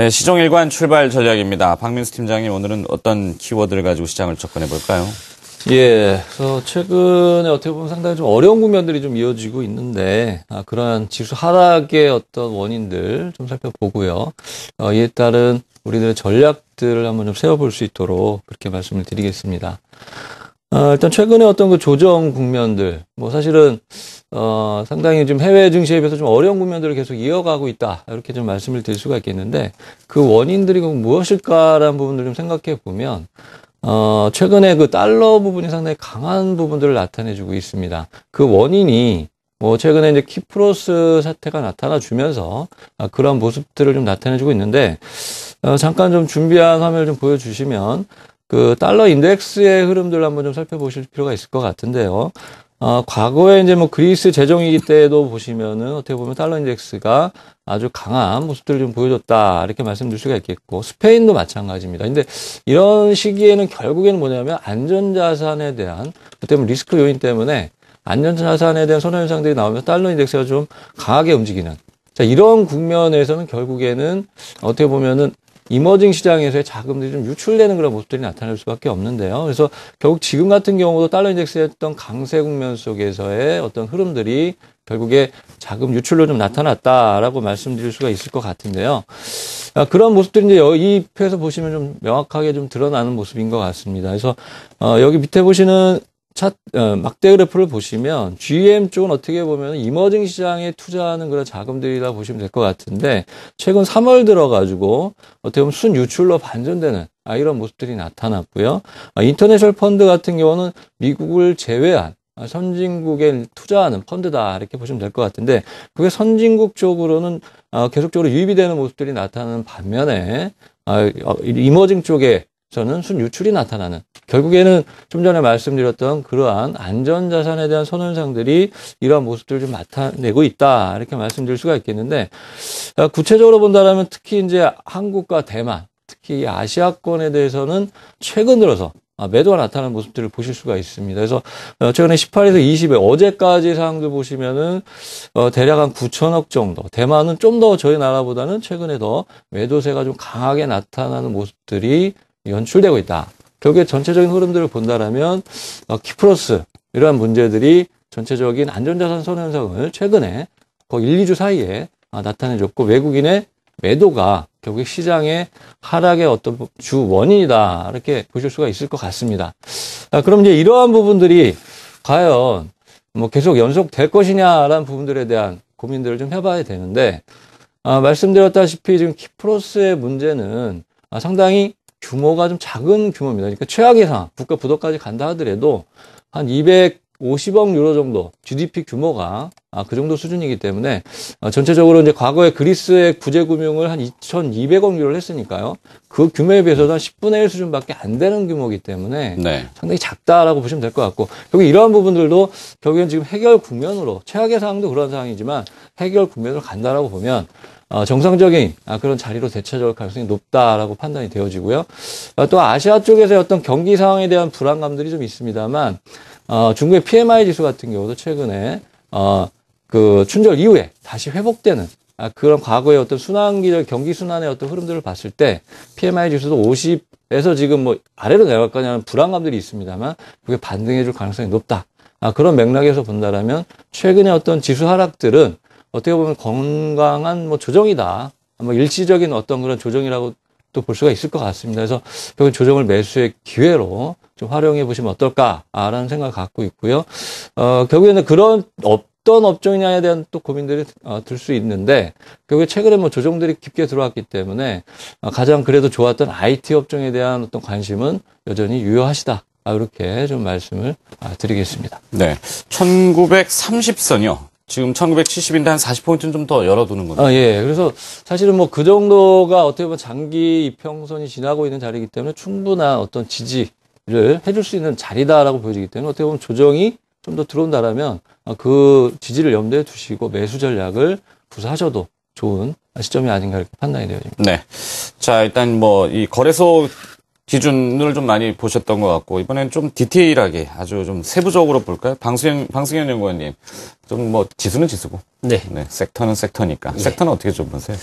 네, 시종일관 출발 전략입니다. 박민수 팀장님 오늘은 어떤 키워드를 가지고 시장을 접근해 볼까요? 예, 그래서 최근에 어떻게 보면 상당히 좀 어려운 국면들이 좀 이어지고 있는데 아, 그런 지수 하락의 어떤 원인들 좀 살펴보고요. 어, 이에 따른 우리들의 전략들을 한번 좀 세워볼 수 있도록 그렇게 말씀을 드리겠습니다. 아, 일단 최근에 어떤 그 조정 국면들, 뭐 사실은 어, 상당히 좀 해외 증시에 비해서 좀 어려운 국면들을 계속 이어가고 있다 이렇게 좀 말씀을 드릴 수가 있겠는데 그 원인들이 무엇일까라는 부분들 좀 생각해 보면 어, 최근에 그 달러 부분이 상당히 강한 부분들을 나타내주고 있습니다. 그 원인이 뭐 최근에 이제 키프로스 사태가 나타나 주면서 아, 그런 모습들을 좀 나타내주고 있는데 어, 잠깐 좀 준비한 화면을 좀 보여주시면 그 달러 인덱스의 흐름들 한번 좀 살펴보실 필요가 있을 것 같은데요. 어, 과거에 이제 뭐 그리스 재정위기 때도 보시면은 어떻게 보면 달러 인덱스가 아주 강한 모습들을 좀 보여줬다 이렇게 말씀드릴 수가 있겠고 스페인도 마찬가지입니다. 근데 이런 시기에는 결국에는 뭐냐면 안전자산에 대한 그때 문 뭐 리스크 요인 때문에 안전자산에 대한 선호현상들이 나오면서 달러 인덱스가 좀 강하게 움직이는 자 이런 국면에서는 결국에는 어떻게 보면은 이머징 시장에서의 자금들이 좀 유출되는 그런 모습들이 나타날 수밖에 없는데요. 그래서 결국 지금 같은 경우도 달러 인덱스에 했던 강세 국면 속에서의 어떤 흐름들이 결국에 자금 유출로 좀 나타났다라고 말씀드릴 수가 있을 것 같은데요. 아, 그런 모습들이 이제 이 표에서 보시면 좀 명확하게 좀 드러나는 모습인 것 같습니다. 그래서 어, 여기 밑에 보시는 차, 어, 막대 그래프를 보시면 GM 쪽은 어떻게 보면 이머징 시장에 투자하는 그런 자금들이라 보시면 될 것 같은데 최근 3월 들어가지고 어떻게 보면 순유출로 반전되는 아, 이런 모습들이 나타났고요. 아, 인터내셔널 펀드 같은 경우는 미국을 제외한 아, 선진국에 투자하는 펀드다 이렇게 보시면 될 것 같은데 그게 선진국 쪽으로는 아, 계속적으로 유입이 되는 모습들이 나타나는 반면에 아, 어, 이머징 쪽에 저는 순유출이 나타나는 결국에는 좀 전에 말씀드렸던 그러한 안전자산에 대한 선언상들이 이러한 모습들을 좀 나타내고 있다 이렇게 말씀드릴 수가 있겠는데 아, 구체적으로 본다면 특히 이제 한국과 대만 특히 아시아권에 대해서는 최근 들어서 아, 매도가 나타나는 모습들을 보실 수가 있습니다. 그래서 어, 최근에 18에서 20에 어제까지 상황들 보시면은 어, 대략 한 9천억 정도. 대만은 좀 더 저희 나라보다는 최근에 더 매도세가 좀 강하게 나타나는 모습들이 연출되고 있다. 결국에 전체적인 흐름들을 본다라면 어, 키프로스 이러한 문제들이 전체적인 안전자산 선현상을 최근에 거의 1, 2주 사이에 아, 나타내줬고 외국인의 매도가 결국 시장의 하락의 어떤 주 원인이다 이렇게 보실 수가 있을 것 같습니다. 아, 그럼 이제 이러한 부분들이 과연 뭐 계속 연속될 것이냐라는 부분들에 대한 고민들을 좀 해봐야 되는데 아, 말씀드렸다시피 지금 키프로스의 문제는 상당히 규모가 좀 작은 규모입니다. 그러니까 최악의상 황 국가 부도까지 간다 하더라도 한 250억 유로 정도 GDP 규모가 아, 그 정도 수준이기 때문에 어, 전체적으로 이제 과거에 그리스의 구제 금융을 한 2,200억 유로를 했으니까요. 그 규모에 비해서는 한 10분의 1 수준밖에 안 되는 규모이기 때문에 네. 상당히 작다라고 보시면 될 것 같고 결국 이러한 부분들도 결국엔 지금 해결 국면으로 최악의 상황도 그런 상황이지만 해결 국면으로 간다라고 보면 어, 정상적인 아, 그런 자리로 대찾아 가능성이 높다라고 판단이 되어지고요. 어, 또 아시아 쪽에서 어떤 경기 상황에 대한 불안감들이 좀 있습니다만 어, 중국의 PMI 지수 같은 경우도 최근에 그 춘절 이후에 다시 회복되는 아, 그런 과거의 어떤 순환기를 경기 순환의 어떤 흐름들을 봤을 때 PMI 지수도 50에서 지금 뭐 아래로 내려갈 거냐는 불안감들이 있습니다만 그게 반등해줄 가능성이 높다. 아, 그런 맥락에서 본다라면 최근의 어떤 지수 하락들은 어떻게 보면 건강한 뭐 조정이다. 아 일시적인 어떤 그런 조정이라고 또 볼 수가 있을 것 같습니다. 그래서 결국 조정을 매수의 기회로 좀 활용해 보시면 어떨까라는 생각을 갖고 있고요. 어, 결국에는 그런 어떤 업종이냐에 대한 또 고민들이 어, 들수 있는데 결국에 최근에 뭐 조정들이 깊게 들어왔기 때문에 어, 가장 그래도 좋았던 IT 업종에 대한 어떤 관심은 여전히 유효하시다. 아, 이렇게 좀 말씀을 아, 드리겠습니다. 네. 1930선이요. 지금 1970인데 한 40포인트는 좀 더 열어두는 거죠. 아, 예. 그래서 사실은 뭐 그 정도가 어떻게 보면 장기 이평선이 지나고 있는 자리이기 때문에 충분한 어떤 지지를 해줄 수 있는 자리다라고 보여지기 때문에 어떻게 보면 조정이 좀 더 들어온다라면 아, 그 지지를 염두에 두시고 매수 전략을 부사하셔도 좋은 시점이 아닌가 이렇게 판단이 되어집니다. 네. 자, 일단 뭐 이 거래소 기준을 좀 많이 보셨던 것 같고 이번엔 좀 디테일하게 아주 좀 세부적으로 볼까요? 방승현, 방승현 연구원님 좀뭐 지수는 지수고. 네. 네. 섹터는 섹터니까. 네. 섹터는 어떻게 좀 보세요?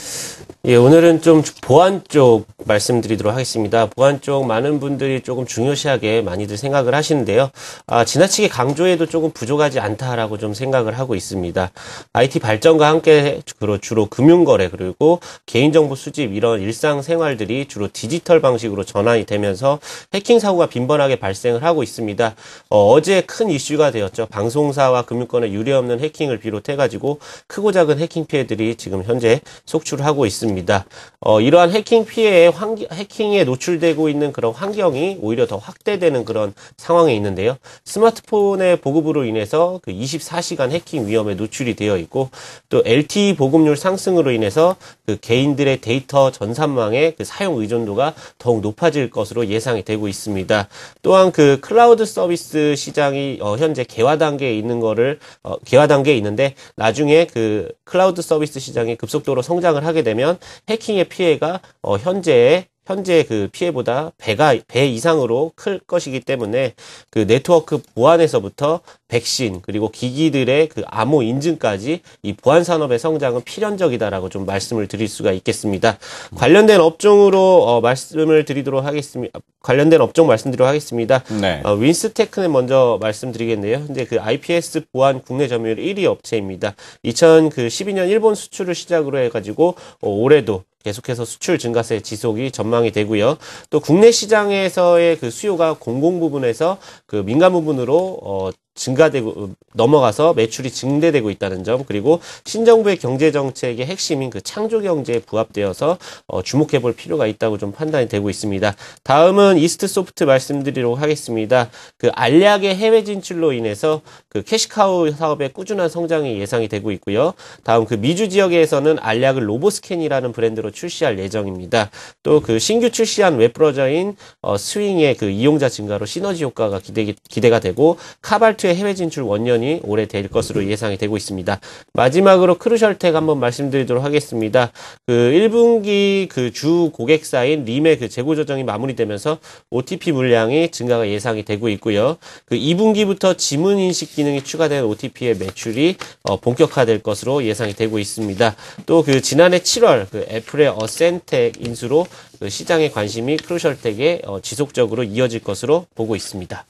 예, 오늘은 좀 보안 쪽 말씀드리도록 하겠습니다. 보안 쪽 많은 분들이 조금 중요시하게 많이들 생각을 하시는데요. 아, 지나치게 강조해도 조금 부족하지 않다라고 좀 생각을 하고 있습니다. IT 발전과 함께 주로, 주로 금융거래 그리고 개인정보 수집 이런 일상생활들이 주로 디지털 방식으로 전환이 되면서 해킹 사고가 빈번하게 발생을 하고 있습니다. 어, 어제 큰 이슈가 되었죠. 방송사와 금융권의 유례없는 많은 해킹을 비롯해가지고 크고 작은 해킹 피해들이 지금 현재 속출하고 있습니다. 어, 이러한 해킹 피해에 환기, 해킹에 노출되고 있는 그런 환경이 오히려 더 확대되는 그런 상황에 있는데요. 스마트폰의 보급으로 인해서 그 24시간 해킹 위험에 노출이 되어 있고 또 LTE 보급률 상승으로 인해서 그 개인들의 데이터 전산망의 그 사용 의존도가 더욱 높아질 것으로 예상이 되고 있습니다. 또한 그 클라우드 서비스 시장이 어, 현재 개화 단계에 있는 것을 어, 개화 단계에 있는데 나중에 그 클라우드 서비스 시장이 급속도로 성장을 하게 되면 해킹의 피해가 어, 현재의 현재 그 피해보다 배가 배 이상으로 클 것이기 때문에 그 네트워크 보안에서부터 백신 그리고 기기들의 그 암호 인증까지 이 보안 산업의 성장은 필연적이다라고 좀 말씀을 드릴 수가 있겠습니다. 관련된 업종으로 어, 말씀을 드리도록 하겠습니다. 관련된 업종 말씀드리도록 하겠습니다. 네. 어, 윈스테크는 먼저 말씀드리겠네요. 현재 그 IPS 보안 국내 점유율 1위 업체입니다. 2012년 그 일본 수출을 시작으로 해가지고 어, 올해도 계속해서 수출 증가세 지속이 전망이 되고요. 또 국내 시장에서의 그 수요가 공공 부분에서 그 민간 부분으로 어 증가되고 넘어가서 매출이 증대되고 있다는 점 그리고 신정부의 경제 정책의 핵심인 그 창조 경제에 부합되어서 어, 주목해 볼 필요가 있다고 좀 판단이 되고 있습니다. 다음은 이스트 소프트 말씀드리도록 하겠습니다. 그 알약의 해외 진출로 인해서 그 캐시카우 사업의 꾸준한 성장이 예상이 되고 있고요. 다음 그 미주 지역에서는 알약을 로보스캔이라는 브랜드로 출시할 예정입니다. 또 그 신규 출시한 웹브라저인 어, 스윙의 그 이용자 증가로 시너지 효과가 기대, 기대가 되고 카발트 벤투스 해외 진출 원년이 올해 될 것으로 예상이 되고 있습니다. 마지막으로 크루셜텍 한번 말씀드리도록 하겠습니다. 그 1분기 그 주 고객사인 림의 그 재고 조정이 마무리되면서 OTP 물량이 증가가 예상이 되고 있고요. 그 2분기부터 지문 인식 기능이 추가된 OTP의 매출이 어, 본격화될 것으로 예상이 되고 있습니다. 또 그 지난해 7월 그 애플의 어센텍 인수로 그 시장의 관심이 크루셜텍에 어, 지속적으로 이어질 것으로 보고 있습니다.